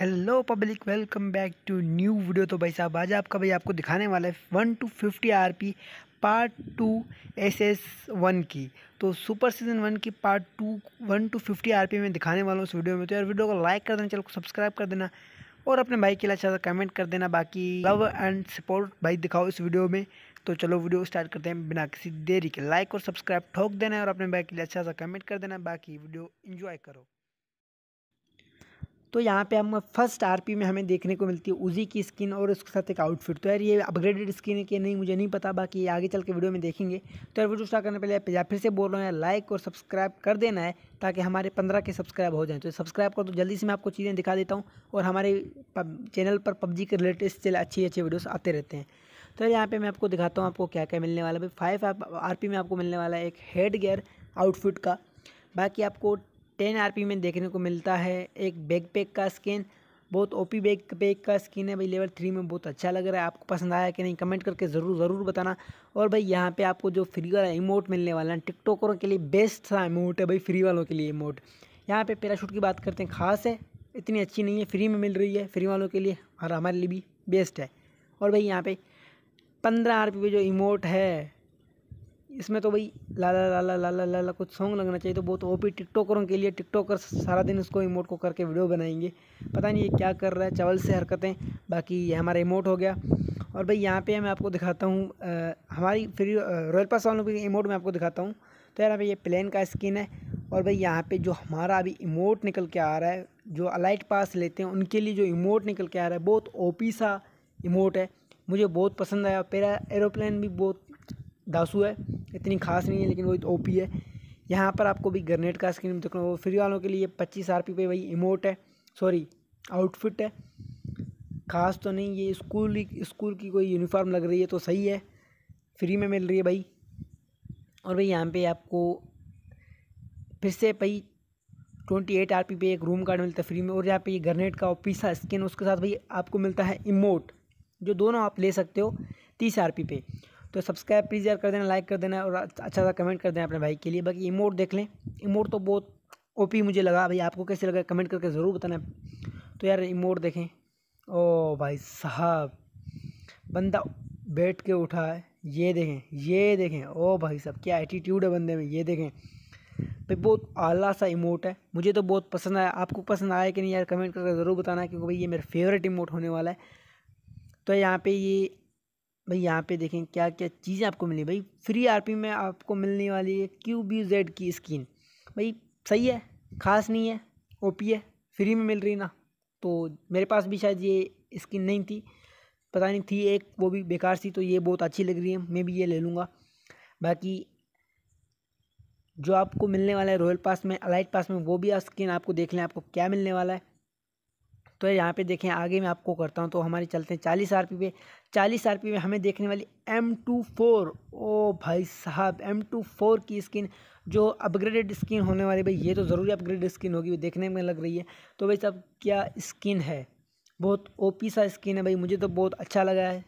hello public welcome back to new video तो भाई साहब आज आपका भाई आपको दिखाने वाला है one two fifty R P part two S S one की तो सुपर सीजन वन की part two one two fifty R P में दिखाने वाला हूँ उस वीडियो में तो यार वीडियो को लाइक कर देना चैनल को सब्सक्राइब कर देना और अपने भाई के लिए अच्छा कमेंट कर देना बाकी लव एंड सपोर्ट भाई दिखाओ इस वीडियो में तो चलो वीडियो स्टार्ट करते हैं बिना किसी देरी के लाइक और सब्सक्राइब ठोक देना और अपने भाई के लिए अच्छा सा कमेंट कर देना बाकी वीडियो इन्जॉय करो तो यहाँ पे हम फर्स्ट आरपी में हमें देखने को मिलती है उजी की स्किन और उसके साथ एक आउटफिट तो यार ये अपग्रेडेड स्किन है कि नहीं मुझे नहीं पता बाकी आगे चल के वीडियो में देखेंगे तो यार वीडियो स्टार्ट करने पहले या फिर से बोल रहा हूँ यार लाइक और सब्सक्राइब कर देना है ताकि हमारे पंद्रह के सब्सक्राइब हो जाएँ तो सब्सक्राइब कर तो जल्दी से मैं आपको चीज़ें दिखा देता हूँ और हमारे चैनल पर पबजी के लेटेस्ट अच्छी अच्छे वीडियोज़ आते रहते हैं तो यहाँ पर मैं आपको दिखाता हूँ आपको क्या क्या मिलने वाला है फाइव आर में आपको मिलने वाला है एक हेड गेयर आउटफिट का बाकी आपको टेन आर में देखने को मिलता है एक बैग पैक का स्कैन बहुत ओपी बैग पैक का स्किन है भाई लेवल थ्री में बहुत अच्छा लग रहा है आपको पसंद आया कि नहीं कमेंट करके ज़रूर ज़रूर बताना और भाई यहाँ पे आपको जो फ्री वाला इमोट मिलने वाला है टिकटॉकरों के लिए बेस्ट सा इमोट है भाई फ्री वालों के लिए इमोट यहाँ पे पैराशूट की बात करते हैं खास है इतनी अच्छी नहीं है फ्री में मिल रही है फ्री वालों के लिए और हमारे लिए भी बेस्ट है और भाई यहाँ पर पंद्रह आर पे जो इमोट है इसमें तो भाई लाला लाला लाला लाला कुछ सॉन्ग लगना चाहिए तो बहुत ओ पी टिकटॉकरों के लिए टिकटॉकर सारा दिन उसको इमोट को करके वीडियो बनाएंगे पता नहीं ये क्या कर रहा है चावल से हरकतें बाकी ये हमारा इमोट हो गया और भाई यहाँ पे मैं आपको दिखाता हूँ हमारी फ्री रॉयल पास वालों की इमोट में आपको दिखाता हूँ तो यार भाई ये प्लेन का स्किन है और भाई यहाँ पर जो हमारा अभी इमोट निकल के आ रहा है जो अलाइट पास लेते हैं उनके लिए जो इमोट निकल के आ रहा है बहुत ओ सा इमोट है मुझे बहुत पसंद आया पेरा एरोप्लेन भी बहुत दासू है इतनी खास नहीं है लेकिन वही तो ओपी है यहाँ पर आपको भी ग्रेनेड का स्क्रीन देखना होगा फ्री वालों के लिए पच्चीस आर पी पे वही इमोट है सॉरी आउटफिट है खास तो नहीं ये स्कूल स्कूल की कोई यूनिफॉर्म लग रही है तो सही है फ्री में मिल रही है भाई और भाई यहाँ पे आपको फिर से भाई ट्वेंटी एट आर पी पे एक रूम कार्ड मिलता है फ्री में और यहाँ पे ये ग्रेनेड का पीसा स्किन उसके साथ भाई आपको मिलता है इमोट जो दोनों आप ले सकते हो तीस आर पी पे तो सब्सक्राइब प्लीज़ यार कर देना लाइक कर देना और अच्छा सा कमेंट कर देना अपने भाई के लिए बाकी इमोट देख लें इमोट तो बहुत ओपी मुझे लगा भाई आपको कैसे लगा कमेंट करके ज़रूर बताना तो यार इमोट देखें ओ भाई साहब बंदा बैठ के उठा है ये देखें ये देखें ओ भाई साहब क्या एटीट्यूड है बंदे में ये देखें भाई बहुत आला सा इमोट है मुझे तो बहुत पसंद आया आपको पसंद आया कि नहीं यार कमेंट करके ज़रूर बताना क्योंकि भाई ये मेरा फेवरेट इमोट होने वाला है तो यहाँ पे ये भाई यहाँ पे देखें क्या क्या चीज़ें आपको मिली भाई फ्री आरपी में आपको मिलने वाली है क्यू बी जेड की स्किन भाई सही है खास नहीं है ओपी है फ्री में मिल रही ना तो मेरे पास भी शायद ये स्किन नहीं थी पता नहीं थी एक वो भी बेकार सी तो ये बहुत अच्छी लग रही है मैं भी ये ले लूँगा बाकी जो आपको मिलने वाला है रॉयल पास में अलाइट पास में वो भी स्किन आपको देख लें आपको क्या मिलने वाला है तो यहाँ पे देखें आगे मैं आपको करता हूँ तो हमारे चलते हैं चालीस आर पी पे चालीस आर पी में हमें देखने वाली एम टू फोर ओ भाई साहब एम टू फोर की स्किन जो अपग्रेडेड स्किन होने वाली भाई ये तो ज़रूरी अपग्रेडेड स्किन होगी देखने में लग रही है तो भाई साहब क्या स्किन है बहुत ओपी सा स्किन है भाई मुझे तो बहुत अच्छा लगा है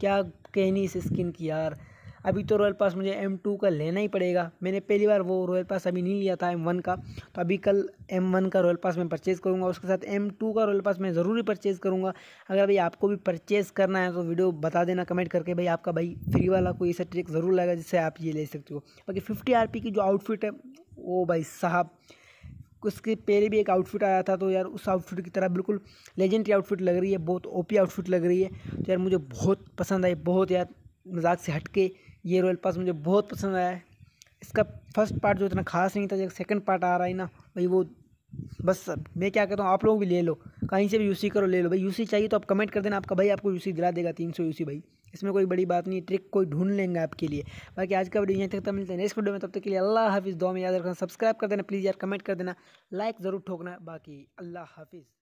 क्या कहनी इस स्किन की यार अभी तो रॉयल पास मुझे एम टू का लेना ही पड़ेगा मैंने पहली बार वो रॉयल पास अभी नहीं लिया था एम वन का तो अभी कल एम वन का रॉयल पास मैं परचेज़ करूँगा उसके साथ एम टू का रॉयल पास मैं ज़रूरी परचेज़ करूँगा अगर भाई आपको भी परचेज़ करना है तो वीडियो बता देना कमेंट करके भाई आपका भाई फ्री वाला कोई ऐसा ट्रिक ज़रूर लगा जिससे आप ये ले सकते हो बाकी फिफ्टी आर की जो आउटफिट है वो भाई साहब उसके पहले भी एक आउटफिट आया था तो यार उस आउटफिट की तरह बिल्कुल लेजेंडरी आउटफिट लग रही है बहुत ओपी आउटफिट लग रही है तो यार मुझे बहुत पसंद आई बहुत यार मजाक से हटके ये रॉयल पास मुझे बहुत पसंद आया है इसका फर्स्ट पार्ट जो इतना खास नहीं था जब सेकंड पार्ट आ रहा है ना भाई वो बस मैं क्या कहता हूँ आप लोग भी ले लो कहीं से भी यूसी करो ले लो भाई यूसी चाहिए तो आप कमेंट कर देना आपका भाई आपको यूसी दिला देगा तीन सौ यूसी भाई इसमें कोई बड़ी बात नहीं ट्रिक कोई ढूंढ लेंगे आपके लिए बाकी आज का वीडियो यहीं तक तक मिलते हैं नेक्स्ट वीडियो में तब तक के लिए अल्लाह हाफिज़ दो में याद रखना सब्सक्राइब कर देना प्लीज़ यार कमेंट कर देना लाइक ज़रूर ठोकना बाकी अल्लाह हाफिज़